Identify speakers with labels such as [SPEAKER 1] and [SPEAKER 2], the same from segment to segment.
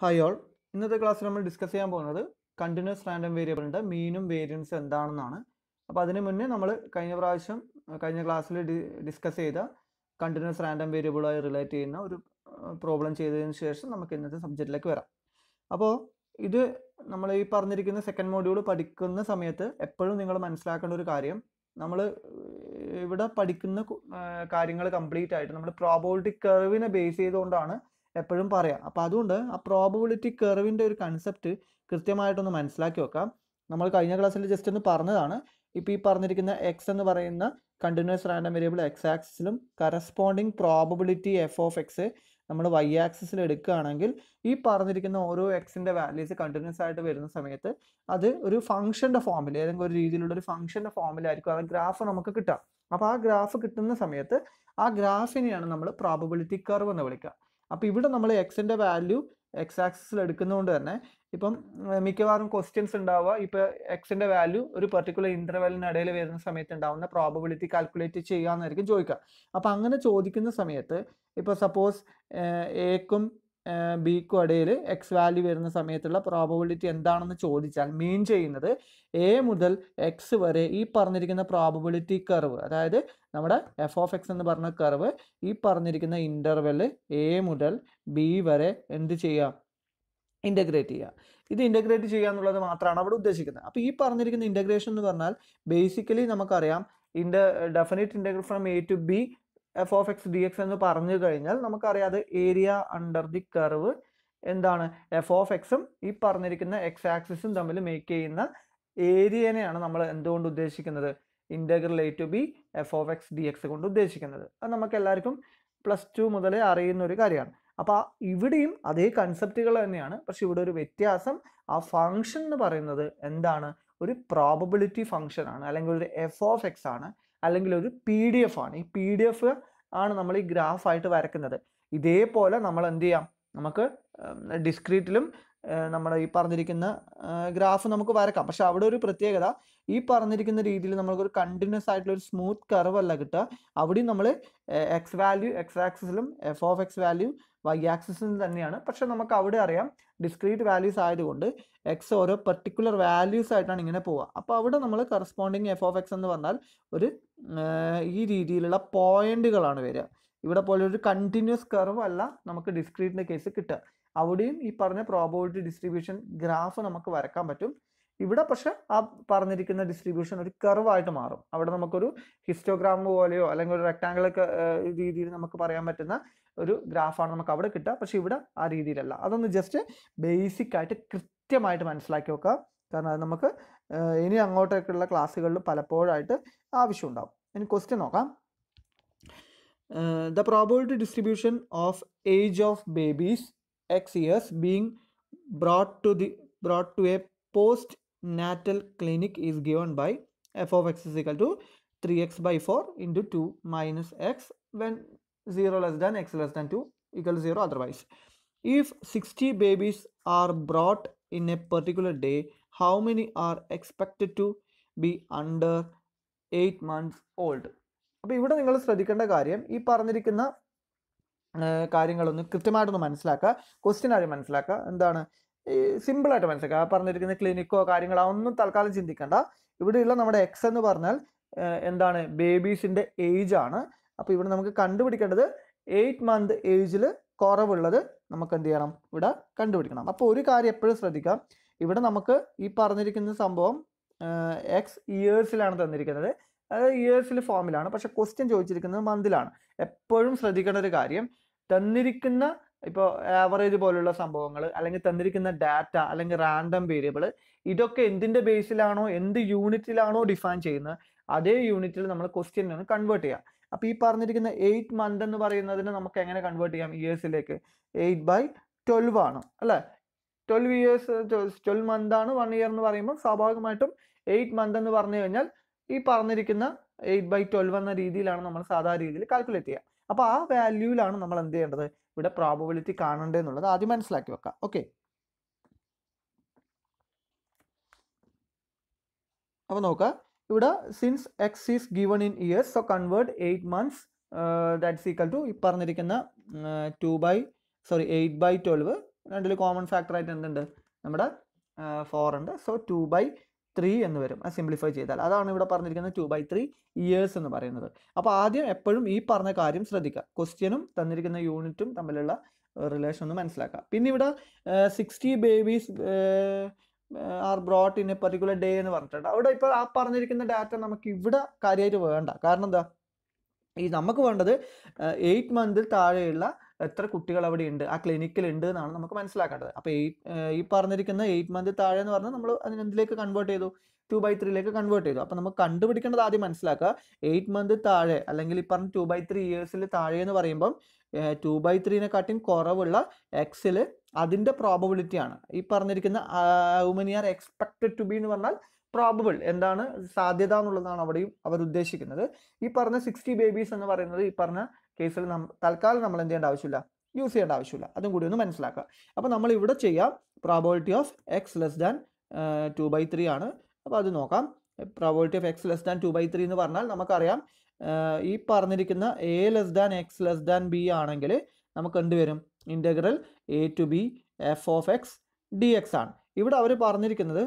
[SPEAKER 1] Hi all ഇന്നത്തെ ക്ലാസ്സിൽ നമ്മൾ ഡിസ്കസ് ചെയ്യാൻ പോകുന്നത് കണ്ടിന്യൂസ് റാൻഡം വേരിയബിളിൻ്റെ മീനും വേരിയൻസ് എന്താണെന്നാണ് അപ്പോൾ അതിന് മുന്നേ നമ്മൾ കഴിഞ്ഞ പ്രാവശ്യം കഴിഞ്ഞ ക്ലാസ്സിൽ ഡിസ്കസ് ചെയ്ത കണ്ടിന്യൂസ് റാൻഡം വേരിയബിളായി റിലേറ്റ് ചെയ്യുന്ന ഒരു പ്രോബ്ലം ചെയ്തതിന് ശേഷം നമുക്ക് ഇന്നത്തെ സബ്ജക്റ്റിലേക്ക് വരാം അപ്പോൾ ഇത് നമ്മൾ ഈ പറഞ്ഞിരിക്കുന്ന സെക്കൻഡ് മോഡ്യൂൾ പഠിക്കുന്ന സമയത്ത് എപ്പോഴും നിങ്ങൾ മനസ്സിലാക്കേണ്ട ഒരു കാര്യം നമ്മൾ ഇവിടെ പഠിക്കുന്ന കാര്യങ്ങൾ കംപ്ലീറ്റ് ആയിട്ട് നമ്മൾ പ്രോബോളിറ്റി കർവിനെ ബേസ് ചെയ്തുകൊണ്ടാണ് എപ്പോഴും പറയാം അപ്പോൾ അതുകൊണ്ട് ആ പ്രോബബിലിറ്റി കെറിവിൻ്റെ ഒരു കൺസെപ്റ്റ് കൃത്യമായിട്ടൊന്ന് മനസ്സിലാക്കി വെക്കാം നമ്മൾ കഴിഞ്ഞ ക്ലാസ്സിൽ ജസ്റ്റ് ഒന്ന് പറഞ്ഞതാണ് ഇപ്പോൾ ഈ പറഞ്ഞിരിക്കുന്ന എക്സ് എന്ന് പറയുന്ന കണ്ടിന്യൂസ് റാൻഡം വേരിയബിൾ എക്സ് ആക്സിസിലും corresponding probability f of x നമ്മൾ വൈ ആക്സിസിൽ എടുക്കുകയാണെങ്കിൽ ഈ പറഞ്ഞിരിക്കുന്ന ഓരോ എക്സിൻ്റെ വാല്യൂസ് കണ്ടിന്യൂസ് ആയിട്ട് വരുന്ന സമയത്ത് അത് ഒരു ഫംഗ്ഷൻ്റെ ഫോമിൽ ഏതെങ്കിലും ഒരു രീതിയിലുള്ള ഒരു ഫംഗ്ഷൻ്റെ ഫോമിലായിരിക്കും അത് ഗ്രാഫ് നമുക്ക് കിട്ടാം അപ്പോൾ ആ ഗ്രാഫ് കിട്ടുന്ന സമയത്ത് ആ ഗ്രാഫിനെയാണ് നമ്മൾ പ്രോബബിലിറ്റി കർവ് എന്ന് വിളിക്കുക അപ്പോൾ ഇവിടെ നമ്മൾ എക്സിൻ്റെ വാല്യൂ എക്സ് ആക്സിൽ എടുക്കുന്നതുകൊണ്ട് തന്നെ ഇപ്പം മിക്കവാറും ക്വസ്റ്റ്യൻസ് ഉണ്ടാവുക ഇപ്പോൾ എക്സിൻ്റെ വാല്യൂ ഒരു പെർട്ടിക്കുലർ ഇൻ്റർവെല്ലിനിടയിൽ വരുന്ന സമയത്ത് ഉണ്ടാവുന്ന പ്രോബബിലിറ്റി കാൽക്കുലേറ്റ് എന്നായിരിക്കും ചോദിക്കുക അപ്പോൾ അങ്ങനെ ചോദിക്കുന്ന സമയത്ത് ഇപ്പോൾ സപ്പോസ് എക്കും ബിക്കും ഇടയിൽ എക്സ് വാല്യൂ വരുന്ന സമയത്തുള്ള പ്രോബബിലിറ്റി എന്താണെന്ന് ചോദിച്ചാൽ മീൻ ചെയ്യുന്നത് എ മുതൽ എക്സ് വരെ ഈ പറഞ്ഞിരിക്കുന്ന പ്രോബബിലിറ്റി കർവ് അതായത് നമ്മുടെ എഫ് ഓഫ് എക്സ് എന്ന് പറഞ്ഞ കർവ് ഈ പറഞ്ഞിരിക്കുന്ന ഇൻ്റർവെല് എ മുതൽ ബി വരെ എന്ത് ചെയ്യാം ഇൻ്റഗ്രേറ്റ് ചെയ്യുക ഇത് ഇൻ്റഗ്രേറ്റ് ചെയ്യുക എന്നുള്ളത് മാത്രമാണ് അവിടെ ഉദ്ദേശിക്കുന്നത് അപ്പോൾ ഈ പറഞ്ഞിരിക്കുന്ന ഇൻ്റഗ്രേഷൻ എന്ന് പറഞ്ഞാൽ ബേസിക്കലി നമുക്കറിയാം ഇൻ്റെ definite integral from a to b f of X D x എന്ന് പറഞ്ഞു കഴിഞ്ഞാൽ നമുക്കറിയാം അത് ഏരിയ അണ്ടർ ദി കർവ് എന്താണ് എഫ് ഓഫ് എക്സും ഈ പറഞ്ഞിരിക്കുന്ന എക്സ് ആക്സിസും തമ്മിൽ മേക്ക് ചെയ്യുന്ന ഏരിയനെയാണ് നമ്മൾ എന്തുകൊണ്ട് ഉദ്ദേശിക്കുന്നത് integral a to b f of X D x കൊണ്ട് ഉദ്ദേശിക്കുന്നത് അത് നമുക്ക് എല്ലാവർക്കും പ്ലസ് ടു മുതലേ അറിയുന്ന ഒരു കാര്യമാണ് അപ്പോൾ ഇവിടെയും അതേ കൺസെപ്റ്റുകൾ തന്നെയാണ് പക്ഷെ ഇവിടെ ഒരു വ്യത്യാസം ആ ഫങ്ഷൻ എന്ന് പറയുന്നത് എന്താണ് ഒരു പ്രോബബിലിറ്റി ഫങ്ഷൻ ആണ് അല്ലെങ്കിൽ ഒരു എഫ് ഓഫ് എക്സ് ആണ് അല്ലെങ്കിൽ ഒരു പി ഡി എഫ് ആണ് ഈ പി ഡി എഫ് ആണ് നമ്മൾ ഈ ഗ്രാഫായിട്ട് വരക്കുന്നത് ഇതേപോലെ നമ്മൾ എന്ത് ചെയ്യാം നമുക്ക് ഡിസ്ക്രീറ്റിലും നമ്മുടെ ഈ പറഞ്ഞിരിക്കുന്ന ഗ്രാഫ് നമുക്ക് വരക്കാം പക്ഷെ അവിടെ ഒരു പ്രത്യേകത ഈ പറഞ്ഞിരിക്കുന്ന രീതിയിൽ നമ്മൾക്കൊരു കണ്ടിന്യൂസ് ആയിട്ടുള്ള ഒരു സ്മൂത്ത് കർവ് അല്ല കിട്ടുക അവിടെയും നമ്മൾ എക്സ് വാല്യൂ എക്സ് ആക്സിസിലും f of x value y ആക്സിസിലും തന്നെയാണ് പക്ഷെ നമുക്ക് അവിടെ അറിയാം ഡിസ്ക്രീറ്റ് വാല്യൂസ് ആയതുകൊണ്ട് എക്സ് ഓരോ പെർട്ടിക്കുലർ വാല്യൂസ് ആയിട്ടാണ് ഇങ്ങനെ പോവുക അപ്പോൾ അവിടെ നമ്മൾ കറസ്പോണ്ടിങ് എഫ് ഓഫ് എക്സ് എന്ന് പറഞ്ഞാൽ ഒരു ഈ രീതിയിലുള്ള പോയിന്റുകളാണ് വരിക ഇവിടെ പോലെ ഒരു കണ്ടിന്യൂസ് കർവ് അല്ല നമുക്ക് ഡിസ്ക്രീറ്റിൻ്റെ കേസ് കിട്ടുക അവിടെയും ഈ പറഞ്ഞ പ്രോബബിലിറ്റി ഡിസ്ട്രിബ്യൂഷൻ ഗ്രാഫ് നമുക്ക് വരക്കാൻ പറ്റും ഇവിടെ പക്ഷെ ആ പറഞ്ഞിരിക്കുന്ന ഡിസ്ട്രിബ്യൂഷൻ ഒരു കർവായിട്ട് മാറും അവിടെ നമുക്കൊരു ഹിസ്റ്റോഗ്രാം പോലെയോ അല്ലെങ്കിൽ ഒരു റെക്ടാങ്കിൾ രീതിയിൽ നമുക്ക് പറയാൻ പറ്റുന്ന ഒരു ഗ്രാഫാണ് നമുക്ക് അവിടെ കിട്ടുക പക്ഷെ ഇവിടെ ആ രീതിയിലല്ല അതൊന്ന് ജസ്റ്റ് ബേസിക് ആയിട്ട് കൃത്യമായിട്ട് മനസ്സിലാക്കി വെക്കുക കാരണം അത് നമുക്ക് ഇനി അങ്ങോട്ടേക്കുള്ള ക്ലാസ്സുകളിൽ പലപ്പോഴായിട്ട് ആവശ്യമുണ്ടാവും ഇനി ക്വസ്റ്റ്യൻ നോക്കാം the probability distribution of age of babies x years being brought to the brought to a post natal clinic is given by f of x is equal to three X by four into two minus x when zero less than x less than two equal zero otherwise if sixty babies are brought in a particular day how many are expected to be under eight months old അപ്പോൾ ഇവിടെ നിങ്ങൾ ശ്രദ്ധിക്കേണ്ട കാര്യം ഈ പറഞ്ഞിരിക്കുന്ന കാര്യങ്ങളൊന്ന് കൃത്യമായിട്ടൊന്ന് മനസ്സിലാക്കുക question ആദ്യം മനസ്സിലാക്കുക എന്താണ് സിമ്പിളായിട്ട് മനസ്സിലാക്കുക ആ പറഞ്ഞിരിക്കുന്ന ക്ലിനിക്കോ കാര്യങ്ങളോ ഒന്നും തൽക്കാലം ചിന്തിക്കേണ്ട ഇവിടെയുള്ള നമ്മുടെ എക്സ് എന്ന് പറഞ്ഞാൽ എന്താണ് ബേബീസിൻ്റെ ഏജ് ആണ് അപ്പോൾ ഇവിടെ നമുക്ക് കണ്ടുപിടിക്കേണ്ടത് എയ്റ്റ് മന്ത് ഏജിൽ കുറവുള്ളത് നമുക്ക് എന്ത് ചെയ്യണം ഇവിടെ കണ്ടുപിടിക്കണം അപ്പോൾ ഒരു കാര്യം എപ്പോഴും ശ്രദ്ധിക്കാം ഇവിടെ നമുക്ക് ഈ പറഞ്ഞിരിക്കുന്ന സംഭവം എക്സ് ഇയേഴ്സിലാണ് തന്നിരിക്കുന്നത് അത് ഇയേഴ്സിൽ ഫോമിലാണ് പക്ഷെ ക്വസ്റ്റ്യൻ ചോദിച്ചിരിക്കുന്നത് മന്തിലാണ് എപ്പോഴും ശ്രദ്ധിക്കേണ്ട ഒരു കാര്യം തന്നിരിക്കുന്ന ഇപ്പോൾ ആവറേജ് പോലുള്ള സംഭവങ്ങൾ അല്ലെങ്കിൽ തന്നിരിക്കുന്ന ഡാറ്റ അല്ലെങ്കിൽ റാൻഡം വേരിയബിൾ ഇതൊക്കെ എന്തിൻ്റെ ബേസിലാണോ എന്ത് യൂണിറ്റിലാണോ ഡിഫൈൻ ചെയ്യുന്നത് അതേ യൂണിറ്റിൽ നമ്മൾ ക്വസ്റ്റ്യനിൽ കൺവേർട്ട് ചെയ്യുക അപ്പോൾ ഈ പറഞ്ഞിരിക്കുന്ന എയ്റ്റ് മന്ത് എന്ന് പറയുന്നതിന് നമുക്ക് എങ്ങനെ കൺവേർട്ട് ചെയ്യാം ഇയേഴ്സിലേക്ക് എയ്റ്റ് ബൈ ട്വൽവ് ആണ് അല്ലേ ട്വൽവ് ഇയേഴ്സ് ട്വൽവ് മന്ത് ആണ് വൺ ഇയർ എന്ന് പറയുമ്പോൾ സ്വാഭാവികമായിട്ടും എയ്റ്റ് മന്ത് എന്ന് പറഞ്ഞു കഴിഞ്ഞാൽ ഈ പറഞ്ഞിരിക്കുന്ന എയ്റ്റ് ബൈ ട്വൽവ് എന്ന രീതിയിലാണ് നമ്മൾ സാധാരണ രീതിയിൽ കാൽക്കുലേറ്റ് ചെയ്യുക അപ്പോൾ ആ വാല്യൂവിലാണ് നമ്മൾ എന്ത് ചെയ്യേണ്ടത് ഇവിടെ പ്രോബബിലിറ്റി കാണേണ്ടത് എന്നുള്ളത് ആദ്യം മനസ്സിലാക്കി വെക്കുക ഓക്കെ അപ്പോൾ നോക്കുക ഇവിടെ since x is given in years so convert eight months that's equal to ഈ പറഞ്ഞിരിക്കുന്ന two by sorry eight by twelve രണ്ടിൽ കോമൺ ഫാക്ടറായിട്ട് എന്തുണ്ട് നമ്മുടെ ഫോർ ഉണ്ട് സോ ടു ബൈ ത്രീ എന്ന് വരും അത് സിംപ്ലിഫൈ ചെയ്താൽ അതാണ് ഇവിടെ പറഞ്ഞിരിക്കുന്നത് ടു ബൈ ത്രീ ഇയേഴ്സ് എന്ന് പറയുന്നത് അപ്പോൾ ആദ്യം എപ്പോഴും ഈ പറഞ്ഞ കാര്യം ശ്രദ്ധിക്കുക ക്വസ്റ്റ്യനും തന്നിരിക്കുന്ന യൂണിറ്റും തമ്മിലുള്ള റിലേഷൻ ഒന്ന് മനസ്സിലാക്കുക പിന്നെ ഇവിടെ sixty babies are brought in a particular day എന്ന് പറഞ്ഞിട്ടുണ്ട് അവിടെ ഇപ്പോൾ ആ പറഞ്ഞിരിക്കുന്ന ഡാറ്റ നമുക്ക് ഇവിടെ കാര്യമായിട്ട് വേണ്ട കാരണം എന്താ ഈ നമുക്ക് വേണ്ടത് എയ്റ്റ് മന്തിൽ താഴെയുള്ള എത്ര കുട്ടികൾ അവിടെ ഉണ്ട് ആ ക്ലിനിക്കിലുണ്ട് എന്നാണ് നമുക്ക് മനസ്സിലാക്കേണ്ടത് അപ്പോൾ ഈ പറഞ്ഞിരിക്കുന്ന എയ്റ്റ് മന്ത് താഴെ എന്ന് പറഞ്ഞാൽ നമ്മൾ അതിനെന്തിലേക്ക് കൺവേർട്ട് ചെയ്തു ടു ബൈ ത്രീയിലേക്ക് കൺവേർട്ട് ചെയ്തു അപ്പോൾ നമുക്ക് കണ്ടുപിടിക്കേണ്ടത് ആദ്യം മനസ്സിലാക്കുക എയ്റ്റ് മന്ത് താഴെ അല്ലെങ്കിൽ ഈ പറഞ്ഞ ടു ബൈ ത്രീ ഇയേഴ്സിൽ താഴെ എന്ന് പറയുമ്പം ടു ബൈ ത്രീനെക്കാട്ടിയും കുറവുള്ള എക്സിൽ അതിൻ്റെ പ്രോബബിലിറ്റിയാണ് ഈ പറഞ്ഞിരിക്കുന്ന how many are expected to be എന്ന് പറഞ്ഞാൽ പ്രോബബിൾ എന്താണ് സാധ്യത എന്നുള്ളതാണ് അവിടെയും അവർ ഉദ്ദേശിക്കുന്നത് ഈ പറഞ്ഞ സിക്സ്റ്റി ബേബീസ് എന്ന് പറയുന്നത് ഈ പറഞ്ഞ കേസിൽ തൽക്കാലം നമ്മൾ എന്ത് ചെയ്യേണ്ട ആവശ്യമില്ല യൂസ് ചെയ്യേണ്ട ആവശ്യമില്ല അതും കൂടി ഒന്ന് മനസ്സിലാക്കുക അപ്പോൾ നമ്മൾ ഇവിടെ ചെയ്യാം probability of x less than two by three ആണ് അപ്പോൾ അത് നോക്കാം probability of x less than two by three എന്ന് പറഞ്ഞാൽ നമുക്കറിയാം ഈ പറഞ്ഞിരിക്കുന്ന a less than x less than b ആണെങ്കിൽ നമുക്ക് എന്ത് വരും integral a to b f of X D X ആണ് ഇവിടെ അവർ പറഞ്ഞിരിക്കുന്നത്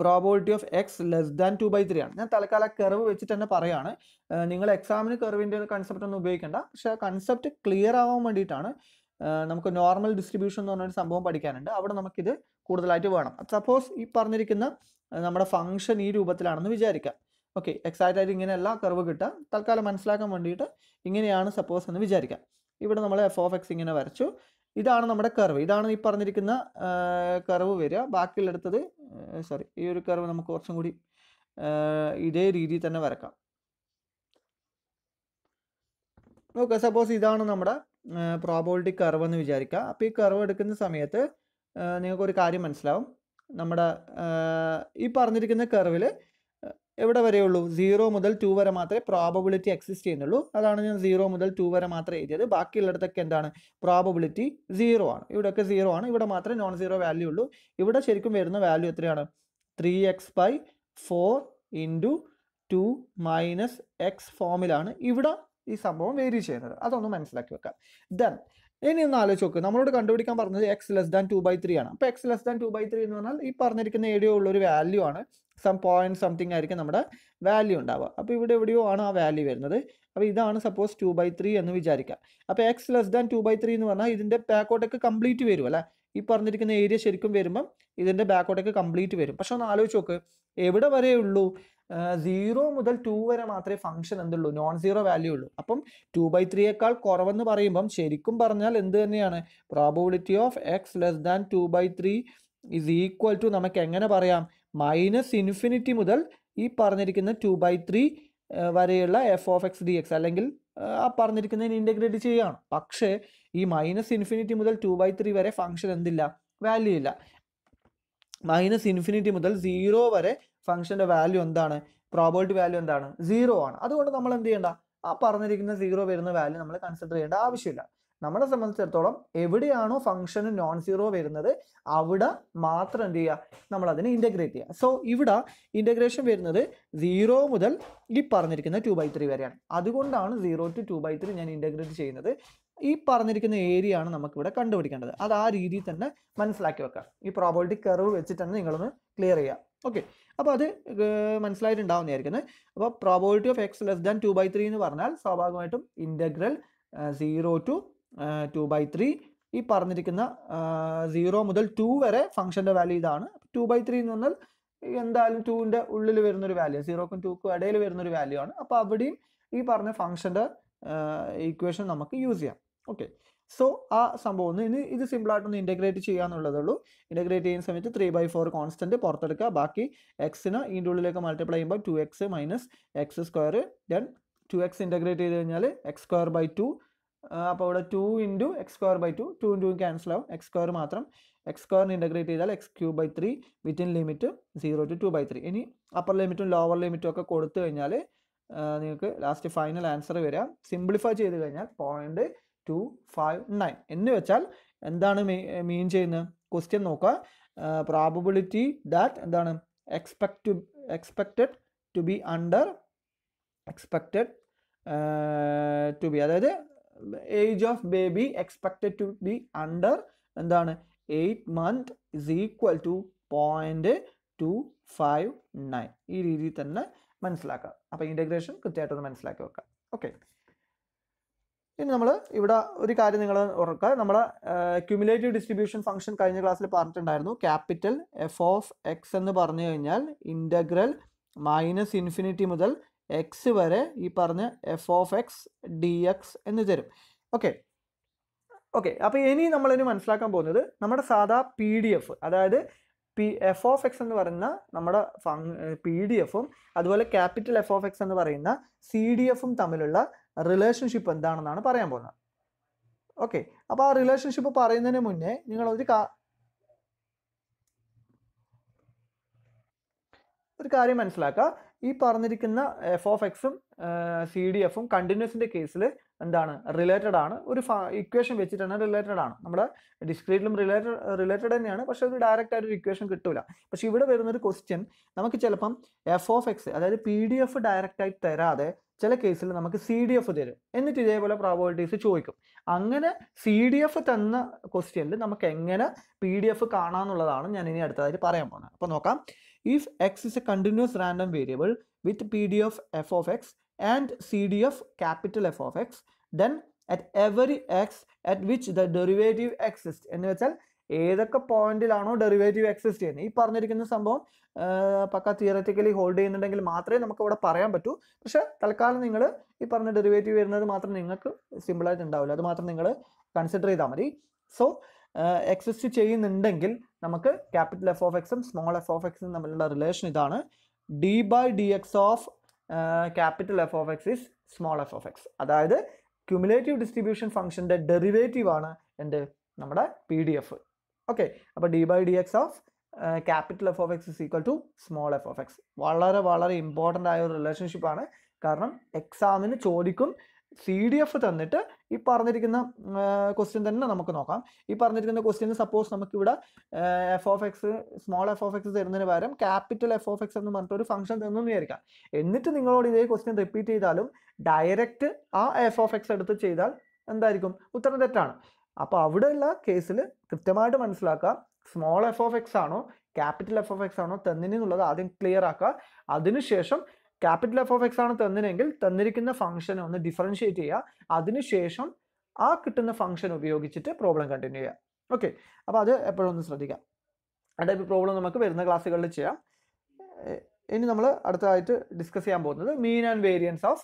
[SPEAKER 1] probability of x less than two by three ആണ് ഞാൻ തൽക്കാല കെർവ് വെച്ചിട്ട് തന്നെ പറയുകയാണ് നിങ്ങൾ എക്സാമിന് കെർവിൻ്റെ കൺസെപ്റ്റ് ഒന്നും ഉപയോഗിക്കേണ്ട പക്ഷേ കൺസെപ്റ്റ് ക്ലിയർ ആവാൻ വേണ്ടിയിട്ടാണ് നമുക്ക് നോർമൽ ഡിസ്ട്രിബ്യൂഷൻ എന്ന് പറഞ്ഞൊരു സംഭവം പഠിക്കാനുണ്ട് അവിടെ നമുക്കിത് കൂടുതലായിട്ട് വേണം സപ്പോസ് ഈ പറഞ്ഞിരിക്കുന്ന നമ്മുടെ ഫംഗ്ഷൻ ഈ രൂപത്തിലാണെന്ന് വിചാരിക്കാം ഓക്കെ എക്സാക്റ്റ് ആയിട്ട് ഇങ്ങനെയല്ല കർവ് കിട്ടുക തൽക്കാലം മനസ്സിലാക്കാൻ വേണ്ടിയിട്ട് ഇങ്ങനെയാണ് സപ്പോസ് എന്ന് വിചാരിക്കാം ഇവിടെ നമ്മൾ എഫ് ഓഫ് എക്സ് ഇങ്ങനെ വരച്ചു ഇതാണ് നമ്മുടെ കർവ് ഇതാണ് ഈ പറഞ്ഞിരിക്കുന്ന കർവ് വരിക ബാക്കിയുള്ളടുത്തത് സോറി ഈ ഒരു കർവ് നമുക്ക് കുറച്ചും കൂടി ഇതേ രീതിയിൽ തന്നെ വരക്കാം ഓക്കെ സപ്പോസ് ഇതാണ് നമ്മുടെ പ്രോബോളിറ്റി കർവ് എന്ന് വിചാരിക്കുക അപ്പോൾ ഈ കർവ് എടുക്കുന്ന സമയത്ത് നിങ്ങൾക്കൊരു കാര്യം മനസ്സിലാവും നമ്മുടെ ഈ പറഞ്ഞിരിക്കുന്ന കർവിൽ എവിടെ വരെയുള്ളൂ സീറോ മുതൽ ടു വരെ മാത്രമേ പ്രോബബിലിറ്റി എക്സിസ്റ്റ് ചെയ്യുന്നുള്ളൂ അതാണ് ഞാൻ സീറോ മുതൽ ടു വരെ മാത്രമേ എഴുതിയത് ബാക്കിയുള്ളിടത്തൊക്കെ എന്താണ് പ്രോബബിലിറ്റി സീറോ ആണ് ഇവിടെയൊക്കെ സീറോ ആണ് ഇവിടെ മാത്രമേ നോൺ സീറോ വാല്യൂ ഉള്ളൂ ഇവിടെ ശരിക്കും വരുന്ന വാല്യൂ എത്രയാണ് three X by four into two minus x ഫോമിലാണ് ഇവിടെ ഈ സംഭവം വേരി ചെയ്യുന്നത് അതൊന്ന് മനസ്സിലാക്കി വെക്കാം ദെൻ ഇനി ഒന്ന് ആലോചിച്ച് നോക്കുക നമ്മളോട് കണ്ടുപിടിക്കാൻ പറഞ്ഞത് x less than two by three ആണ് അപ്പോൾ x less than two by three എന്ന് പറഞ്ഞാൽ ഈ പറഞ്ഞിരിക്കുന്ന ഏരിയ ഉള്ളൊരു വാല്യൂ ആണ് സം പോയിന്റ് സംതിങ് ആയിരിക്കും നമ്മുടെ വാല്യൂ ഉണ്ടാവുക അപ്പോൾ ഇവിടെ എവിടെയോ ആണ് ആ വാല്യൂ വരുന്നത് അപ്പോൾ ഇതാണ് സപ്പോസ് ടു ബൈ ത്രീ എന്ന് വിചാരിക്കുക അപ്പോൾ x less than two by three എന്ന് പറഞ്ഞാൽ ഇതിൻ്റെ ബാക്കോട്ടൊക്കെ കംപ്ലീറ്റ് വരും അല്ലേ ഈ പറഞ്ഞിരിക്കുന്ന ഏരിയ ശരിക്കും വരുമ്പം ഇതിൻ്റെ ബാക്കോട്ടൊക്കെ കംപ്ലീറ്റ് വരും പക്ഷെ ഒന്ന് ആലോചിച്ച് നോക്ക് എവിടെ വരെ ഉള്ളൂ സീറോ മുതൽ ടു വരെ മാത്രമേ ഫംഗ്ഷൻ എന്തുള്ളൂ നോൺ സീറോ വാല്യൂ ഉള്ളൂ അപ്പം ടു ബൈ ത്രീയേക്കാൾ കുറവെന്ന് പറയുമ്പം ശരിക്കും പറഞ്ഞാൽ എന്ത് തന്നെയാണ് probability of x less than two by three is equal to നമുക്ക് എങ്ങനെ പറയാം മൈനസ് ഇൻഫിനിറ്റി മുതൽ ഈ പറഞ്ഞിരിക്കുന്ന ടു ബൈ ത്രീ വരെയുള്ള f of X D x അല്ലെങ്കിൽ ആ പറഞ്ഞിരിക്കുന്നതിന് ഇൻ്റഗ്രേറ്റ് ചെയ്യുകയാണ് പക്ഷേ ഈ മൈനസ് ഇൻഫിനിറ്റി മുതൽ ടു ബൈ ത്രീ വരെ ഫംഗ്ഷൻ എന്തില്ല വാല്യൂ ഇല്ല മൈനസ് ഇൻഫിനിറ്റി മുതൽ സീറോ വരെ ഫംഗ്ഷൻ്റെ വാല്യൂ എന്താണ് പ്രോബിലിറ്റി വാല്യൂ എന്താണ് സീറോ ആണ് അതുകൊണ്ട് നമ്മൾ എന്ത് ചെയ്യേണ്ട ആ പറഞ്ഞിരിക്കുന്ന സീറോ വരുന്ന വാല്യൂ നമ്മൾ കൺസിഡർ ചെയ്യേണ്ട ആവശ്യമില്ല നമ്മളെ സംബന്ധിച്ചിടത്തോളം എവിടെയാണോ ഫംഗ്ഷന് നോൺ സീറോ വരുന്നത് അവിടെ മാത്രം എന്ത് ചെയ്യുക നമ്മൾ അതിനെ ഇൻ്റഗ്രേറ്റ് ചെയ്യുക സോ ഇവിടെ ഇൻ്റഗ്രേഷൻ വരുന്നത് സീറോ മുതൽ ഈ പറഞ്ഞിരിക്കുന്ന ടു ബൈ ത്രീ വരെയാണ് അതുകൊണ്ടാണ് zero to two by three ഞാൻ ഇൻ്റഗ്രേറ്റ് ചെയ്യുന്നത് ഈ പറഞ്ഞിരിക്കുന്ന ഏരിയ ആണ് നമുക്കിവിടെ കണ്ടുപിടിക്കേണ്ടത് അത് ആ രീതിയിൽ തന്നെ മനസ്സിലാക്കി വെക്കുക ഈ പ്രോബിലിറ്റി കർവ് വെച്ചിട്ട് നിങ്ങളൊന്ന് ക്ലിയർ ചെയ്യുക ഓക്കെ അപ്പോൾ അത് മനസ്സിലായിട്ടുണ്ടാവുന്നതായിരിക്കുന്നത് അപ്പോൾ probability of x less than two by three എന്ന് പറഞ്ഞാൽ സ്വാഭാവികമായിട്ടും integral zero to two by three ഈ പറഞ്ഞിരിക്കുന്ന സീറോ മുതൽ ടു വരെ ഫംഗ്ഷൻ്റെ വാല്യൂ ഇതാണ് ടു ബൈ ത്രീ എന്ന് പറഞ്ഞാൽ എന്തായാലും ടുവിൻ്റെ ഉള്ളിൽ വരുന്നൊരു വാല്യൂ സീറോക്കും ടുക്കും ഇടയിൽ വരുന്നൊരു വാല്യൂ ആണ് അപ്പോൾ അവിടെയും ഈ പറഞ്ഞ ഫംഗ്ഷൻ്റെ ഈക്വേഷൻ നമുക്ക് യൂസ് ചെയ്യാം ഓക്കെ സോ ആ സംഭവം ഒന്ന് ഇനി ഇത് സിമ്പിളായിട്ടൊന്ന് ഇൻ്റഗ്രേറ്റ് ചെയ്യാന്നുള്ളതേ ഉള്ളൂ ഇൻ്റഗ്രേറ്റ് ചെയ്യുന്ന സമയത്ത് ത്രീ ബൈ ഫോർ കോൺസ്റ്റൻറ്റ് പുറത്തെടുക്കുക ബാക്കി എക്സിന് ഇതിൻ്റെ ഉള്ളിലേക്ക് മൾട്ടിപ്ലൈ ചെയ്യുമ്പോൾ two x minus x square then two x integrate ചെയ്ത് കഴിഞ്ഞാൽ എക്സ് സ്ക്വയർ ബൈ ടു അപ്പോൾ ഇവിടെ two into x square by two two into cancel ആവും എക്സ് സ്ക്വയർ മാത്രം എക്സ് സ്ക്വയറിന് ഇൻ്റഗ്രേറ്റ് ചെയ്താൽ x cube by three within limit zero to two by three ഇനി upper ലിമിറ്റും ലോവർ ലിമിറ്റും ഒക്കെ കൊടുത്തു കഴിഞ്ഞാൽ നിങ്ങൾക്ക് ലാസ്റ്റ് ഫൈനൽ ആൻസർ വരിക സിംപ്ലിഫൈ ചെയ്ത് കഴിഞ്ഞാൽ പോയിൻറ്റ് ടു ഫൈവ് നയൻ എന്ന് വെച്ചാൽ എന്താണ് മീൻ ചെയ്യുന്നത് ക്വസ്റ്റ്യൻ നോക്കുക പ്രോബബിലിറ്റി ദാറ്റ് എന്താണ് expect expected to be under expected to be അതായത് age of baby expected to be under എന്താണ് eight month is equal to point two five nine ഈ രീതിയിൽ തന്നെ മനസ്സിലാക്കാം അപ്പം ഇൻറ്റഗ്രേഷൻ കൃത്യമായിട്ടൊന്ന് മനസ്സിലാക്കി വെക്കാം ഓക്കെ ഇനി നമ്മൾ ഇവിടെ ഒരു കാര്യം നിങ്ങൾ ഓർക്കുക നമ്മുടെ ക്യുമുലേറ്റീവ് ഡിസ്ട്രിബ്യൂഷൻ ഫംഗ്ഷൻ കഴിഞ്ഞ ക്ലാസ്സിൽ പറഞ്ഞിട്ടുണ്ടായിരുന്നു ക്യാപിറ്റൽ എഫ് ഓഫ് എക്സ് എന്ന് പറഞ്ഞു കഴിഞ്ഞാൽ ഇൻറ്റഗ്രൽ മൈനസ് ഇൻഫിനിറ്റി മുതൽ എക്സ് വരെ ഈ പറഞ്ഞ f of X D x എന്ന് തരും ഓക്കെ ഓക്കെ അപ്പോൾ ഇനി നമ്മളിനി മനസ്സിലാക്കാൻ പോകുന്നത് നമ്മുടെ സാധാ പി ഡി എഫ് അതായത് പി എഫ് ഓഫ് എക്സ് എന്ന് പറയുന്ന നമ്മുടെ പി ഡി എഫും അതുപോലെ ക്യാപിറ്റൽ എഫ് ഓഫ് എക്സ് എന്ന് പറയുന്ന സി ഡി എഫും തമ്മിലുള്ള റിലേഷൻഷിപ്പ് എന്താണെന്നാണ് പറയാൻ പോകുന്നത് ഓക്കെ അപ്പോൾ ആ റിലേഷൻഷിപ്പ് പറയുന്നതിന് മുന്നേ നിങ്ങൾ ഒരു കാ ഒരു കാര്യം മനസ്സിലാക്കുക ഈ പറഞ്ഞിരിക്കുന്ന എഫ് ഓഫ് എക്സും സി ഡി എഫും കണ്ടിന്യൂസിൻ്റെ കേസിൽ എന്താണ് റിലേറ്റഡ് ആണ് ഒരു ഇക്വേഷൻ വെച്ചിട്ട് തന്നെ റിലേറ്റഡ് ആണ് നമ്മുടെ ഡിസ്ക്രീറ്റിലും റിലേറ്റഡ് റിലേറ്റഡ് തന്നെയാണ് പക്ഷെ ഒരു ഡയറക്റ്റ് ആയിട്ട് ഒരു ഇക്വേഷൻ കിട്ടില്ല പക്ഷെ ഇവിടെ വരുന്നൊരു ക്വസ്റ്റ്യൻ നമുക്ക് ചിലപ്പം എഫ് ഓഫ് എക്സ് അതായത് പി ഡി എഫ് ഡയറക്റ്റ് ആയിട്ട് തരാതെ ചില കേസിൽ നമുക്ക് സി ഡി എഫ് തരും എന്നിട്ട് ഇതേപോലെ പ്രോബിലിറ്റീസ് ചോദിക്കും അങ്ങനെ സി ഡി എഫ് തന്ന ക്വസ്റ്റ്യനിൽ നമുക്ക് എങ്ങനെ പി ഡി എഫ് കാണാമെന്നുള്ളതാണ് ഞാൻ ഇനി അടുത്തതായിട്ട് പറയാൻ പോകുന്നത് അപ്പോൾ നോക്കാം if x is a continuous random variable with pd of f of x and cd of capital f of x then at every x at which the derivative exists എന്ന് വെച്ചാൽ ഏതൊക്കെ പോയിന്റിലാണോ ഡെറിവേറ്റീവ് എക്സിസ്റ്റ് ചെയ്യുന്നത് ഈ പറഞ്ഞിരിക്കുന്ന സംഭവം പക്ക theoretically hold ചെയ്യുന്നുണ്ടെങ്കിൽ മാത്രമേ നമുക്ക് ഇവിടെ പറയാൻ പറ്റൂ പക്ഷേ തൽക്കാലം നിങ്ങൾ ഈ പറഞ്ഞ ഡെറിവേറ്റീവ് വരുന്നത് മാത്രം നിങ്ങൾക്ക് സിമ്പിളായിട്ട് ഉണ്ടാവില്ല അത് മാത്രം നിങ്ങൾ കൺസിഡർ ചെയ്താൽ മതി സോ എക്സിസ്റ്റ് ചെയ്യുന്നുണ്ടെങ്കിൽ നമുക്ക് ക്യാപിറ്റൽ എഫ് ഓഫ് എക്സും സ്മോൾ എഫ് ഓഫ് എക്സും തമ്മിലുള്ള റിലേഷൻ ഇതാണ് d by d x of capital f of x is small f of x അതായത് ക്യുമുലേറ്റീവ് ഡിസ്ട്രിബ്യൂഷൻ ഫംഗ്ഷൻ്റെ ഡെറിവേറ്റീവ് ആണ് എൻ്റെ നമ്മുടെ പി ഡി എഫ് ഓക്കെ അപ്പോൾ d by d x of capital f of x is equal to small f of x വളരെ വളരെ important ആയ ഒരു റിലേഷൻഷിപ്പാണ് കാരണം എക്സാമിന് ചോദിക്കും സി ഡി എഫ് തന്നിട്ട് ഈ പറഞ്ഞിരിക്കുന്ന ക്വസ്റ്റ്യൻ തന്നെ നമുക്ക് നോക്കാം ഈ പറഞ്ഞിരിക്കുന്ന ക്വസ്റ്റ്യൻ സപ്പോസ് നമുക്കിവിടെ f of x small f of x തരുന്നതിന് പകരം ക്യാപിറ്റൽ എഫ് ഓഫ് എക്സ് എന്ന് പറഞ്ഞിട്ട് ഒരു ഫംഗ്ഷൻ തന്നു വിചാരിക്കാം എന്നിട്ട് നിങ്ങളോട് ഇതേ ക്വസ്റ്റ്യൻ റിപ്പീറ്റ് ചെയ്താലും ഡയറക്റ്റ് ആ എഫ് ഓഫ് എക്സ് എടുത്ത് ചെയ്താൽ എന്തായിരിക്കും ഉത്തരം തെറ്റാണ് അപ്പോൾ അവിടെയുള്ള കേസിൽ കൃത്യമായിട്ട് മനസ്സിലാക്കാം സ്മോൾ എഫ് ഓഫ് എക്സ് ആണോ ക്യാപിറ്റൽ എഫ് ഓഫ് എക്സ് ആണോ തന്നിനുള്ളത് ആദ്യം ക്ലിയർ ആക്കുക അതിനുശേഷം ക്യാപിറ്റൽ എഫ് ഓഫ് എക്സ് ആണ് തന്നിനെങ്കിൽ തന്നിരിക്കുന്ന ഫംഗ്ഷൻ ഒന്ന് ഡിഫറൻഷ്യേറ്റ് ചെയ്യുക അതിനുശേഷം ആ കിട്ടുന്ന ഫംഗ്ഷൻ ഉപയോഗിച്ചിട്ട് പ്രോബ്ലം കണ്ടിന്യൂ ചെയ്യുക ഓക്കെ അപ്പോൾ അത് എപ്പോഴും ഒന്ന് ശ്രദ്ധിക്കാം ആ ടൈപ്പ് പ്രോബ്ലം നമുക്ക് വരുന്ന ക്ലാസ്സുകളിൽ ചെയ്യാം ഇനി നമ്മൾ അടുത്തതായിട്ട് ഡിസ്കസ് ചെയ്യാൻ പോകുന്നത് mean and variance of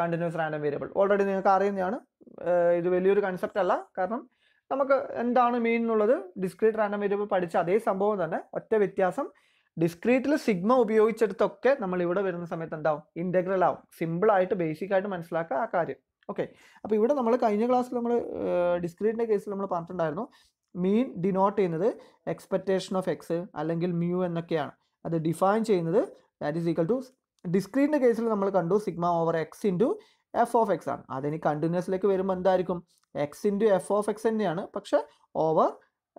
[SPEAKER 1] continuous random variable already നിങ്ങൾക്ക് അറിയുന്നതാണ് ഇത് വലിയൊരു കൺസെപ്റ്റ് അല്ല കാരണം നമുക്ക് എന്താണ് മീൻ എന്നുള്ളത് ഡിസ്ക്രീറ്റ് റാൻഡം വേരിയബിൾ പഠിച്ച അതേ സംഭവം തന്നെ ഒറ്റ വ്യത്യാസം ഡിസ്ക്രീറ്റിൽ സിഗ്മ ഉപയോഗിച്ചെടുത്തൊക്കെ നമ്മൾ ഇവിടെ വരുന്ന സമയത്ത് എന്താവും ഇൻ്റഗ്രൽ ആവും സിമ്പിൾ ആയിട്ട് ബേസിക് ആയിട്ട് മനസ്സിലാക്കുക ആ കാര്യം ഓക്കെ അപ്പോൾ ഇവിടെ നമ്മൾ കഴിഞ്ഞ ക്ലാസ്സിൽ നമ്മൾ ഡിസ്ക്രീറ്റിൻ്റെ കേസിൽ നമ്മൾ പറഞ്ഞിട്ടുണ്ടായിരുന്നു മീൻ ഡിനോട്ട് ചെയ്യുന്നത് എക്സ്പെക്റ്റേഷൻ ഓഫ് എക്സ് അല്ലെങ്കിൽ മ്യൂ എന്നൊക്കെയാണ് അത് ഡിഫൈൻ ചെയ്യുന്നത് ദാറ്റ് ഈസ് ഈക്വൽ ടു ഡിസ്ക്രീറ്റിൻ്റെ കേസിൽ നമ്മൾ കണ്ടു sigma over x into F of x ആണ് അതിന് കണ്ടിന്യൂസിലേക്ക് വരുമ്പോൾ എന്തായിരിക്കും x into F of x തന്നെയാണ് പക്ഷേ ഓവർ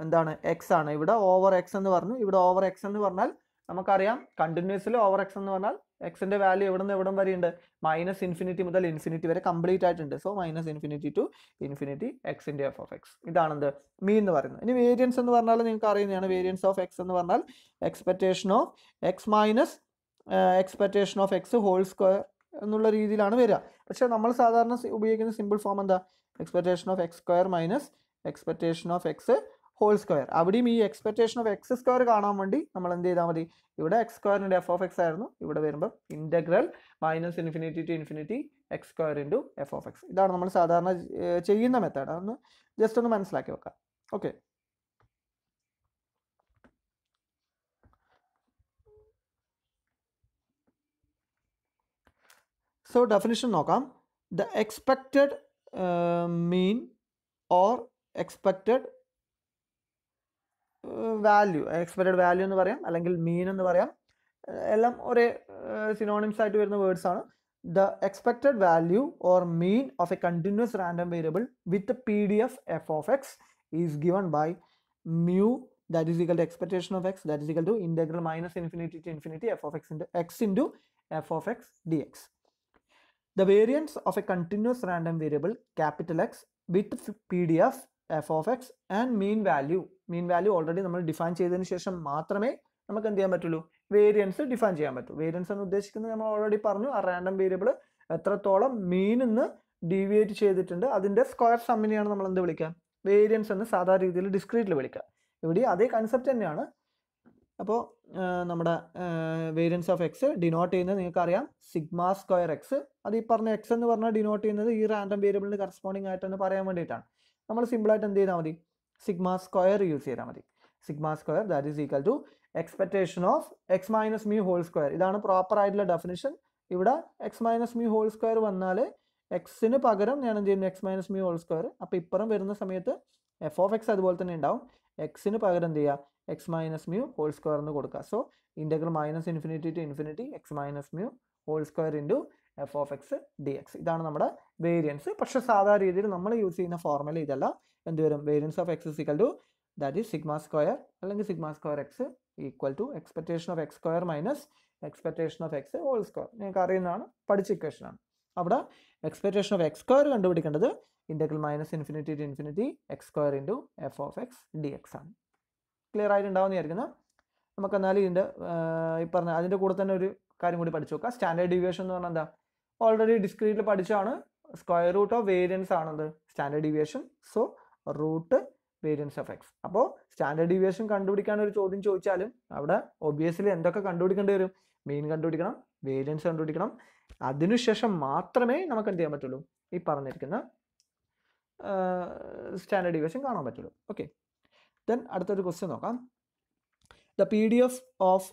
[SPEAKER 1] എന്താണ് എക്സ് ആണ് ഇവിടെ ഓവർ എക്സ് എന്ന് പറഞ്ഞു ഇവിടെ ഓവർ എക്സ് എന്ന് പറഞ്ഞാൽ നമുക്കറിയാം കണ്ടിന്യൂസിൽ ഓവർ എക്സ് എന്ന് പറഞ്ഞാൽ എക്സിന്റെ വാല്യൂ എവിടെ നിന്ന് എവിടം വരെയുണ്ട് മൈനസ് ഇൻഫിനിറ്റി മുതൽ ഇൻഫിനിറ്റി വരെ കംപ്ലീറ്റ് ആയിട്ടുണ്ട് so minus infinity to infinity എക്സിന്റെ എഫ് ഓഫ് എക്സ് ഇതാണെന്ത് മീൻ എന്ന് പറയുന്നത് ഇനി വേരിയൻസ് എന്ന് പറഞ്ഞാൽ നിങ്ങൾക്ക് അറിയുന്നതാണ് വേരിയൻസ് ഓഫ് എക്സ് എന്ന് പറഞ്ഞാൽ expectation of x minus expectation of x whole square എന്നുള്ള രീതിയിലാണ് വരിക പക്ഷേ നമ്മൾ സാധാരണ ഉപയോഗിക്കുന്ന സിമ്പിൾ ഫോം എന്താ expectation of X square minus expectation of x whole square അവിടെയും ഈ എക്സ്പെക്റ്റേഷൻ ഓഫ് എക്സ് സ്ക്വയർ കാണാൻ വേണ്ടി നമ്മൾ എന്ത് ചെയ്താൽ മതി ഇവിടെ എക്സ് സ്ക്വയറിൻ്റെ എഫ് ഓഫ് എക്സ് ആയിരുന്നു ഇവിടെ വരുമ്പോൾ integral minus infinity to infinity x square into F of x ഇതാണ് നമ്മൾ സാധാരണ ചെയ്യുന്ന മെത്തേഡ് അതൊന്ന് ജസ്റ്റ് ഒന്ന് മനസ്സിലാക്കി വെക്കാം ഓക്കെ സോ ഡെഫിനിഷൻ നോക്കാം the expected mean or expected value expected value എന്ന് പറയാം അല്ലെങ്കിൽ മീൻ എന്ന് പറയാം എല്ലാം ഒരേ സിനോണിംസ് ആയിട്ട് വരുന്ന വേർഡ്സ് ആണ് the expected value or mean of a continuous random variable with P D F f of x is given by mu that is equal to expectation of x that is equal to integral minus infinity to infinity f of x into x into F of X D x the variance of a continuous random variable capital x with P D F f of x and mean value mean value already നമ്മൾ define ചെയ്തതിന് ശേഷം മാത്രമേ നമുക്ക് എന്ത് ചെയ്യാൻ പറ്റുള്ളൂ variance define ചെയ്യാൻ പറ്റൂ വേരിയൻസ് എന്ന് ഉദ്ദേശിക്കുന്നത് നമ്മൾ ഓൾറെഡി പറഞ്ഞു ആ റാൻഡം വേരിയബിൾ എത്രത്തോളം മീനിന്ന് ഡീവിയേറ്റ് ചെയ്തിട്ടുണ്ട് അതിൻ്റെ സ്ക്വയർ സമ്മിനെയാണ് നമ്മൾ എന്ത് വിളിക്കുക വേരിയൻസ് എന്ന് സാധാരണ രീതിയിൽ ഡിസ്ക്രീറ്റിൽ വിളിക്കുക ഇവിടെ അതേ കൺസെപ്റ്റ് തന്നെയാണ് അപ്പോൾ നമ്മുടെ വേരിയൻസ് ഓഫ് എക്സ് ഡിനോട്ട് ചെയ്യുന്നത് നിങ്ങൾക്കറിയാം സിഗ്മ സ്ക്വയർ എക്സ് അത് ഈ പറഞ്ഞ എക്സ് എന്ന് പറഞ്ഞാൽ ഡിനോട്ട് ചെയ്യുന്നത് ഈ റാൻഡം വേരിയബിളിന് കറസ്പോണ്ടിങ് ആയിട്ട് എന്ന് പറയാൻ വേണ്ടിയിട്ടാണ് നമ്മൾ സിമ്പിളായിട്ട് എന്ത് ചെയ്താൽ മതി സിഗ്മ സ്ക്വയർ യൂസ് ചെയ്താൽ മതി sigma square that is equal to expectation of x minus mu whole square ഇതാണ് പ്രോപ്പർ ആയിട്ടുള്ള ഡെഫിനിഷൻ ഇവിടെ x minus mu whole square വന്നാൽ എക്സിന് പകരം ഞാൻ എന്ത് ചെയ്യുന്നു x minus mu whole square അപ്പോൾ ഇപ്പുറം വരുന്ന സമയത്ത് എഫ് ഓഫ് എക്സ് അതുപോലെ തന്നെ ഉണ്ടാവും എക്സിന് പകരം എന്ത് ചെയ്യുക x minus mu whole square എന്ന് കൊടുക്കുക so integral minus infinity to infinity x minus mu whole square into F of X D x ഇതാണ് നമ്മുടെ വേരിയൻസ് പക്ഷേ സാധാരണ രീതിയിൽ നമ്മൾ യൂസ് ചെയ്യുന്ന ഫോർമുല ഇതല്ല എന്ത് വരും variance of x equal to that is sigma square അല്ലെങ്കിൽ sigma square x equal to expectation of X square minus expectation of x whole square നിങ്ങൾക്ക് അറിയുന്നതാണ് പഠിച്ച ഇക്വേഷനാണ് അവിടെ എക്സ്പെക്ടേഷൻ ഓഫ് എക്സ് സ്ക്വയർ കണ്ടുപിടിക്കേണ്ടത് integral minus infinity to infinity x square into F of X D X ആണ് clear ആയിട്ട് വിചാരിക്കുന്നത് നമുക്ക് എന്നാലും ഇതിൻ്റെ ഈ പറഞ്ഞ അതിൻ്റെ കൂടെ തന്നെ ഒരു കാര്യം കൂടി പഠിച്ചു നോക്കാം സ്റ്റാൻഡേർഡ് ഡീവിയേഷൻ എന്ന് പറഞ്ഞാൽ എന്താ ഓൾറെഡി ഡിസ്ക്രീറ്റിൽ പഠിച്ചാണ് സ്ക്വയർ റൂട്ട് ഓഫ് വേരിയൻസ് ആണത് standard deviation so root variance of x അപ്പോൾ സ്റ്റാൻഡേർഡ് ഡീവിയേഷൻ കണ്ടുപിടിക്കാൻ ഒരു ചോദ്യം ചോദിച്ചാലും അവിടെ ഒബിയസ്ലി എന്തൊക്കെ കണ്ടുപിടിക്കേണ്ടി വരും മീൻ കണ്ടുപിടിക്കണം വേരിയൻസ് കണ്ടുപിടിക്കണം അതിനുശേഷം മാത്രമേ നമുക്ക് എന്ത് ചെയ്യാൻ പറ്റുള്ളൂ ഈ പറഞ്ഞിരിക്കുന്ന സ്റ്റാൻഡേർഡ് ഡീവിയേഷൻ കാണാൻ പറ്റുള്ളൂ ഓക്കെ ദെൻ അടുത്തൊരു ക്വസ്റ്റ്യൻ നോക്കാം the P D F of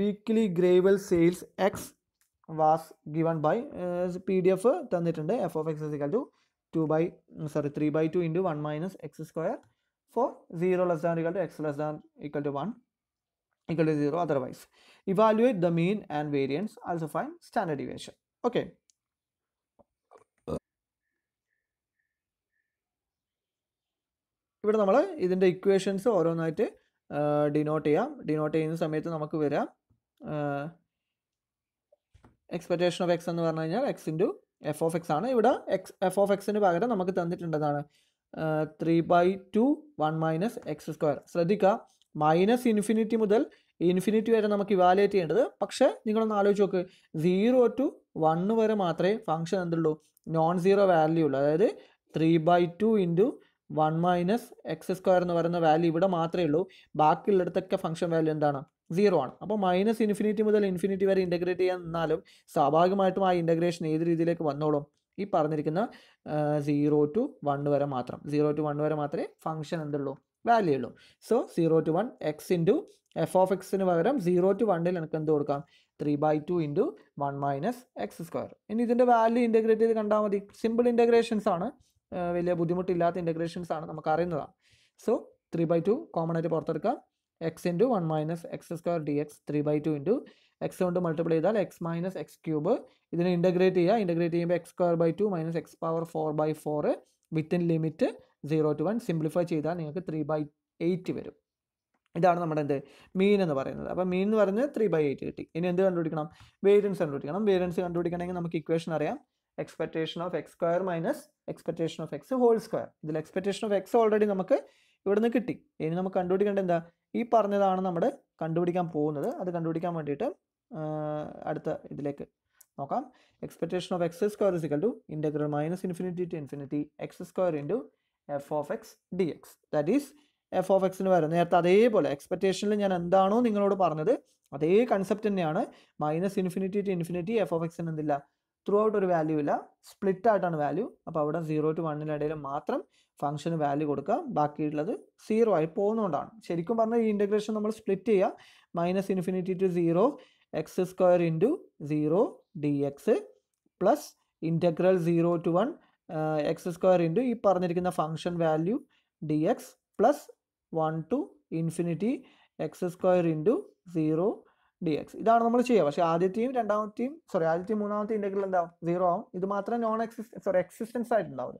[SPEAKER 1] weekly gravel sales x was given by P D F തന്നിട്ടുണ്ട് f of x equal to two by sorry three by two into one minus x square for zero less than equal to x less than equal to one equal to zero otherwise evaluate the mean and variance also fine standard deviation. Okay ഇവിടെ നമ്മൾ ഇതിൻ്റെ equations ഓരോന്നായിട്ട് denote ചെയ്യാം denote ചെയ്യുന്ന സമയത്ത് നമുക്ക് വരാം expectation of X എന്ന് പറഞ്ഞു കഴിഞ്ഞാൽ x into F of x ആണ് ഇവിടെ എക്സ് എഫ് ഓഫ് എക്സിന് പകരം നമുക്ക് തന്നിട്ടുണ്ടെന്നാണ് three by two one minus x square ശ്രദ്ധിക്കുക മൈനസ് ഇൻഫിനിറ്റി മുതൽ ഇൻഫിനിറ്റി വരെ നമുക്ക് ഇവാലുവേറ്റ് ചെയ്യേണ്ടത് പക്ഷേ നിങ്ങളൊന്ന് ആലോചിച്ച് നോക്ക് സീറോ ടു വണ്ണ് വരെ മാത്രമേ ഫംഗ്ഷൻ എന്തുള്ളൂ നോൺ സീറോ വാല്യൂ ഉള്ളൂ അതായത് three by two into one minus x square എന്ന് പറയുന്ന വാല്യൂ ഇവിടെ മാത്രമേ ഉള്ളൂ ബാക്കിയുള്ളിടത്തൊക്കെ ഫംഗ്ഷൻ വാല്യൂ എന്താണ് സീറോ ആണ് അപ്പോൾ മൈനസ് ഇൻഫിനിറ്റി മുതൽ ഇൻഫിനിറ്റി വരെ ഇൻ്റഗ്രേറ്റ് ചെയ്യാൻ നിന്നാലും സ്വാഭാവികമായിട്ടും ആ ഇൻ്റഗ്രേഷൻ ഏത് രീതിയിലേക്ക് വന്നോളും ഈ പറഞ്ഞിരിക്കുന്ന സീറോ ടു വൺ വരെ മാത്രം സീറോ ടു വൺ വരെ മാത്രമേ ഫംഗ്ഷൻ എന്തുള്ളൂ വാല്യൂ ഉള്ളൂ so zero to one x into F of എക്സിന് പകരം സീറോ ടു വണ്ണിൽ എനിക്ക് എന്ത് കൊടുക്കാം three by two into one minus x square ഇനി ഇതിൻ്റെ വാല്യൂ ഇൻ്റഗ്രേറ്റ് ചെയ്ത് കണ്ടാൽ മതി സിമ്പിൾ ഇൻ്റഗ്രേഷൻസ് ആണ് വലിയ ബുദ്ധിമുട്ടില്ലാത്ത ഇൻ്റഗ്രേഷൻസ് ആണ് നമുക്ക് അറിയുന്നതാണ് so three by two common ആയിട്ട് പുറത്തെടുക്കാം x into one minus x square d x three by two into x കൊണ്ട് മൾട്ടിപ്ലൈ ചെയ്താൽ എക്സ് മൈനസ് എക്സ് ക്യൂബ് ഇതിനെ ഇൻറ്റഗ്രേറ്റ് ചെയ്യുക ഇൻറ്റഗ്രേറ്റ് ചെയ്യുമ്പോൾ x square by two minus x power four by four within limit zero to one simplify ചെയ്താൽ നിങ്ങൾക്ക് three by eight വരും ഇതാണ് നമ്മുടെ എന്ത് മീൻ എന്ന് പറയുന്നത് അപ്പം മീൻ എന്ന് പറയുന്നത് ത്രീ ബൈ എയ്റ്റ് കിട്ടി ഇനി എന്ത് കണ്ടുപിടിക്കണം വേരിയൻസ് കണ്ടുപിടിക്കണം വേരിയൻസ് കണ്ടുപിടിക്കണമെങ്കിൽ നമുക്ക് ഇക്വേഷൻ അറിയാം expectation of X square minus expectation of x whole square ഇതിൽ എക്സ്പെക്ടേഷൻ ഓഫ് എക്സ് ഓൾറെഡി നമുക്ക് ഇവിടുന്ന് കിട്ടി ഇനി നമുക്ക് കണ്ടുപിടിക്കേണ്ട എന്താ ഈ പറഞ്ഞതാണ് നമ്മൾ കണ്ടുപിടിക്കാൻ പോകുന്നത് അത് കണ്ടുപിടിക്കാൻ വേണ്ടിയിട്ട് അടുത്ത ഇതിലേക്ക് നോക്കാം expectation of X square is to integral minus infinity to infinity x square into F of X D x that is f of എക്സിന് വരുന്നത് നേരത്തെ അതേപോലെ എക്സ്പെക്ടേഷനിൽ ഞാൻ എന്താണോ നിങ്ങളോട് പറഞ്ഞത് അതേ കൺസെപ്റ്റ് തന്നെയാണ് minus infinity to infinity f of എക്സിന് എന്തില്ല ത്രൂ ഔട്ട് ഒരു വാല്യൂ ഇല്ല സ്പ്ലിറ്റ് ആയിട്ടാണ് വാല്യൂ അപ്പോൾ അവിടെ സീറോ ടു വണ്ണിനിടയിൽ മാത്രം ഫംഗ്ഷന് വാല്യൂ കൊടുക്കുക ബാക്കിയുള്ളത് സീറോ ആയി പോകുന്നതുകൊണ്ടാണ് ശരിക്കും പറഞ്ഞാൽ ഈ ഇൻ്റഗ്രേഷൻ നമ്മൾ സ്പ്ലിറ്റ് ചെയ്യുക minus infinity to zero x square into zero d x plus integral zero to one x square into ഈ പറഞ്ഞിരിക്കുന്ന function value d x plus one to infinity x square into zero d x ഇതാണ് നമ്മൾ ചെയ്യുക പക്ഷേ ആദ്യത്തെയും രണ്ടാമത്തെയും sorry ആദ്യത്തെയും മൂന്നാമത്തെ ഇൻറ്റഗ്രൽ എന്താവും സീറോ ആവും ഇത് മാത്രം നോൺ എക്സിസ്റ്റ് സോറി എക്സിസ്റ്റൻസ് ആയിട്ടുണ്ടാവും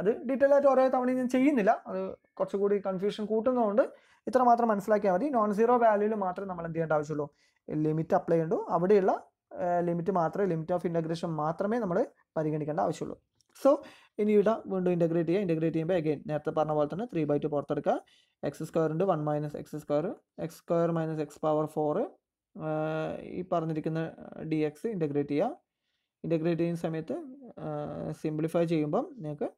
[SPEAKER 1] അത് ഡീറ്റെയിൽ ആയിട്ട് ഓരോ തവണയും ഞാൻ ചെയ്യുന്നില്ല അത് കുറച്ചുകൂടി കൺഫ്യൂഷൻ കൂട്ടുന്നതുകൊണ്ട് ഇത്ര മാത്രം മനസ്സിലാക്കിയാൽ മതി നോൺ സീറോ വാല്യൂവിൽ മാത്രമേ നമ്മൾ എന്ത് ചെയ്യേണ്ട ആവശ്യമുള്ളൂ ലിമിറ്റ് അപ്ലൈ ചെയ്യണ്ടു അവിടെയുള്ള ലിമിറ്റ് മാത്രമേ ലിമിറ്റ് ഓഫ് ഇൻ്റഗ്രേഷൻ മാത്രമേ നമ്മൾ പരിഗണിക്കേണ്ട ആവശ്യമുള്ളൂ സോ ഇനി ഇവിടെ വീണ്ടും ഇൻ്റഗ്രേറ്റ് ചെയ്യുക ഇൻ്റഗ്രേറ്റ് ചെയ്യുമ്പോൾ അഗൈൻ നേരത്തെ പറഞ്ഞ പോലെ തന്നെ ത്രീ ബൈ ടു പുറത്തെടുക്കുക എക്സ് സ്ക്വയർ ഉണ്ട് one minus x square x square minus x power four ഈ പറഞ്ഞിരിക്കുന്ന ഡി എക്സ് ഇൻ്റഗ്രേറ്റ് ചെയ്യുക ഇൻ്റഗ്രേറ്റ് ചെയ്യുന്ന സമയത്ത് സിംപ്ലിഫൈ ചെയ്യുമ്പം നിങ്ങൾക്ക്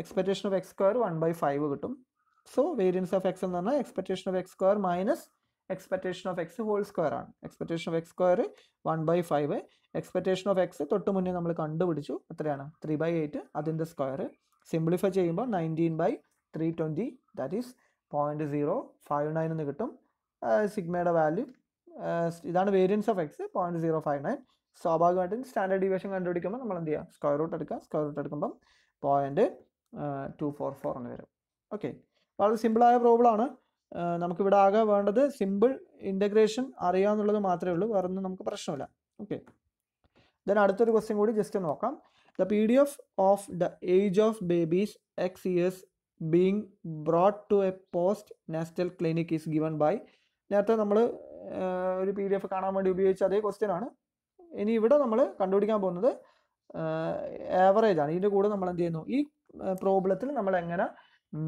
[SPEAKER 1] expectation of X square one by five കിട്ടും സോ വേരിയൻസ് ഓഫ് എക്സ് എന്ന് പറഞ്ഞാൽ expectation of X square minus expectation of x whole square ആണ് expectation of X square one by five expectation of x തൊട്ട് മുന്നേ നമ്മൾ കണ്ടുപിടിച്ചു എത്രയാണ് three by eight അതിൻ്റെ സ്ക്വയർ സിംപ്ലിഫൈ ചെയ്യുമ്പോൾ nineteen by three twenty that is point zero five nine എന്ന് കിട്ടും സിഗ്മയുടെ വാല്യൂ ഇതാണ് variance of x point zero five nine സ്വാഭാവികമായിട്ടും സ്റ്റാൻഡേർഡ് ഡീവിയേഷൻ കണ്ടുപിടിക്കുമ്പോൾ നമ്മൾ എന്ത് ചെയ്യുക സ്ക്വയർ റൂട്ട് എടുക്കുക സ്ക്വയർ റൂട്ട് എടുക്കുമ്പം പോയിൻറ്റ് ടു ഫോർ ഫോർ എന്ന് വരും ഓക്കെ വളരെ സിമ്പിളായ പ്രോബ്ലമാണ് നമുക്കിവിടെ ആകെ വേണ്ടത് സിമ്പിൾ ഇൻ്റഗ്രേഷൻ അറിയാമെന്നുള്ളത് മാത്രമേ ഉള്ളൂ വേറെ ഒന്നും നമുക്ക് പ്രശ്നമില്ല ഓക്കെ ദൻ അടുത്തൊരു ക്വസ്റ്റ്യൻ കൂടി ജസ്റ്റ് നോക്കാം the P D F of the age of babies x years being brought to a post national clinic is given by നേരത്തെ നമ്മൾ ഒരു പി ഡി എഫ് കാണാൻ വേണ്ടി ഉപയോഗിച്ച അതേ ക്വസ്റ്റ്യൻ ആണ് ഇനി ഇവിടെ നമ്മൾ കണ്ടുപിടിക്കാൻ പോകുന്നത് ആവറേജ് ആണ് ഇതിൻ്റെ കൂടെ നമ്മൾ എന്ത് ചെയ്യുന്നു ഈ പ്രോബ്ലത്തിൽ നമ്മൾ എങ്ങനെ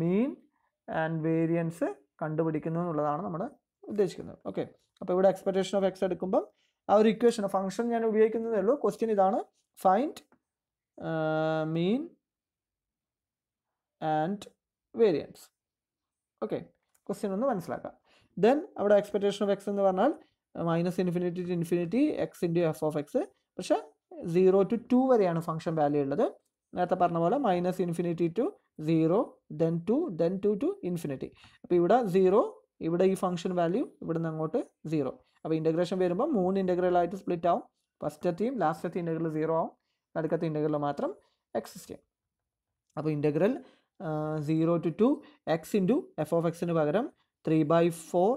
[SPEAKER 1] മീൻ ആൻഡ് വേരിയൻസ് കണ്ടുപിടിക്കുന്നു എന്നുള്ളതാണ് നമ്മൾ ഉദ്ദേശിക്കുന്നത് ഓക്കെ അപ്പോൾ ഇവിടെ എക്സ്പെക്ടേഷൻ ഓഫ് എക്സ് എടുക്കുമ്പം ആ ഒരു ഇക്വേഷൻ ഫംഗ്ഷൻ ഞാൻ ഉപയോഗിക്കുന്നതേ ഉള്ളൂ ക്വസ്റ്റ്യൻ ഇതാണ് find mean and variance okay question ഒന്ന് മനസ്സിലാക്കാം ദെൻ അവിടെ എക്സ്പെക്ടേഷൻ ഓഫ് എക്സ് എന്ന് പറഞ്ഞാൽ minus infinity to infinity X into F of X പക്ഷേ സീറോ ടു ടു വരെയാണ് ഫംഗ്ഷൻ വാല്യൂ ഉള്ളത് നേരത്തെ പറഞ്ഞ പോലെ minus infinity to zero then two then two to infinity അപ്പോൾ ഇവിടെ സീറോ ഇവിടെ ഈ ഫംഗ്ഷൻ വാല്യൂ ഇവിടെ നിന്ന് അങ്ങോട്ട് സീറോ അപ്പോൾ ഇൻ്റഗ്രേഷൻ വരുമ്പോൾ മൂന്ന് ആയിട്ട് സ്പ്ലിറ്റ് ആവും ഫസ്റ്റത്തെയും ലാസ്റ്റത്തെ ഇൻ്റഗ്രൽ സീറോ ആവും നടുക്കത്തെ ഇൻ്റഗ്രൽ മാത്രം എക്സിസ്റ്റ് ചെയ്യും അപ്പോൾ integral zero to two X into F of എക്സിന് പകരം three by four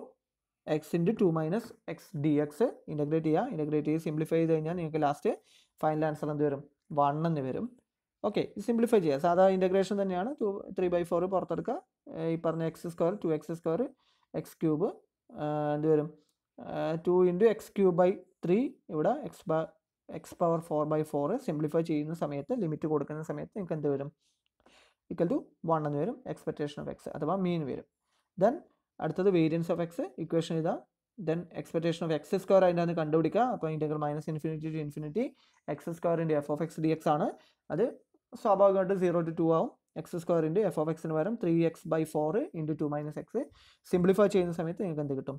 [SPEAKER 1] X into two minus X D X integrate ചെയ്യുക ഇൻ്റഗ്രേറ്റ് ചെയ്ത് സിംപ്ലിഫൈ ചെയ്ത് കഴിഞ്ഞാൽ നിങ്ങൾക്ക് ലാസ്റ്റ് ഫൈനൽ ആൻസർ എന്ത് വരും വൺ എന്ന് വരും ഓക്കെ സിംപ്ലിഫൈ ചെയ്യാം സാധാ ഇൻ്റഗ്രേഷൻ തന്നെയാണ് ടു ത്രീ ബൈ ഫോർ പുറത്തെടുക്കുക ഈ പറഞ്ഞ X square two X square X cube എന്ത് വരും two into X cube by three ഇവിടെ എക്സ് ബ X power four by four simplify ചെയ്യുന്ന സമയത്ത് ലിമിറ്റ് കൊടുക്കുന്ന സമയത്ത് നിങ്ങൾക്ക് എന്ത് വരും ഇക്വൽ ടു വൺ എന്ന് വരും എക്സ്പെക്റ്റേഷൻ ഓഫ് എക്സ് അഥവാ മീൻ വരും ദെൻ അടുത്തത് വേരിയൻസ് ഓഫ് എക്സ് ഇക്വേഷൻ ഇതാ then expectation of X square അതിൻ്റെ അത് കണ്ടുപിടിക്കുക അപ്പോൾ integral minus infinity to infinity X സ്ക്വയറിൻ്റെ F of X D X ആണ് അത് സ്വാഭാവികമായിട്ട് സീറോ ടു ടു ആവും X square into F of എക്സിന് പകരം three X by four into two minus X simplify ചെയ്യുന്ന സമയത്ത് നിങ്ങൾക്ക് എന്ത് കിട്ടും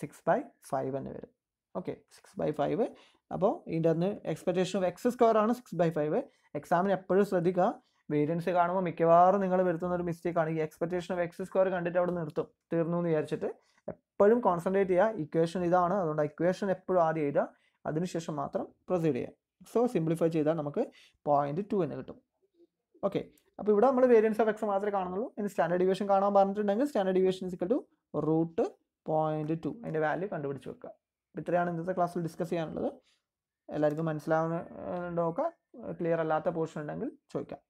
[SPEAKER 1] സിക്സ് ബൈ ഫൈവ് എന്ന് വരും ഓക്കെ സിക്സ് ബൈ ഫൈവ് അപ്പോൾ ഇതിൻ്റെ അന്ന് എക്സ്പെക്ടേഷൻ ഓഫ് എക്സ് സ്ക്വയർ ആണ് സിക്സ് ബൈ ഫൈവ് എക്സാമിന് എപ്പോഴും ശ്രദ്ധിക്കുക വേരിയൻസ് കാണുമ്പോൾ മിക്കവാറും നിങ്ങൾ വരുത്തുന്ന ഒരു മിസ്റ്റേക്കാണ് ഈ എക്സ്പെക്ടേഷൻ ഓഫ് എക്സ് സ്ക്വയർ കണ്ടിട്ട് അവിടെ നിർത്തും തീർന്നു എന്ന് വിചാരിച്ചിട്ട് എപ്പോഴും കോൺസെൻട്രേറ്റ് ചെയ്യുക ഇക്വേഷൻ ഇതാണ് അതുകൊണ്ട് ഇക്വേഷൻ എപ്പോഴും ആദ്യം എഴുതുക അതിനുശേഷം മാത്രം പ്രൊസീഡ് ചെയ്യുക സോ സിംപ്ലിഫൈ ചെയ്താൽ നമുക്ക് പോയിൻറ്റ് ടു എന്ന് കിട്ടും ഓക്കെ അപ്പോൾ ഇവിടെ നമ്മൾ വേരിയൻസ് ഓഫ് എക്സ് മാത്രമേ കാണുന്നുള്ളൂ ഇനി സ്റ്റാൻഡേർഡ് ഡിവിഷൻ കാണാൻ പറഞ്ഞിട്ടുണ്ടെങ്കിൽ standard deviation is equal to root point two അതിൻ്റെ വാല്യൂ കണ്ടുപിടിച്ച് വെക്കുക അപ്പോൾ ഇത്രയാണ് ഇന്നത്തെ ക്ലാസ്സിൽ ഡിസ്കസ് ചെയ്യാനുള്ളത് എല്ലാവർക്കും മനസ്സിലാവുന്നുണ്ടോ ഒക്കെ ക്ലിയർ അല്ലാത്ത പോർഷൻ ഉണ്ടെങ്കിൽ ചോദിക്കാം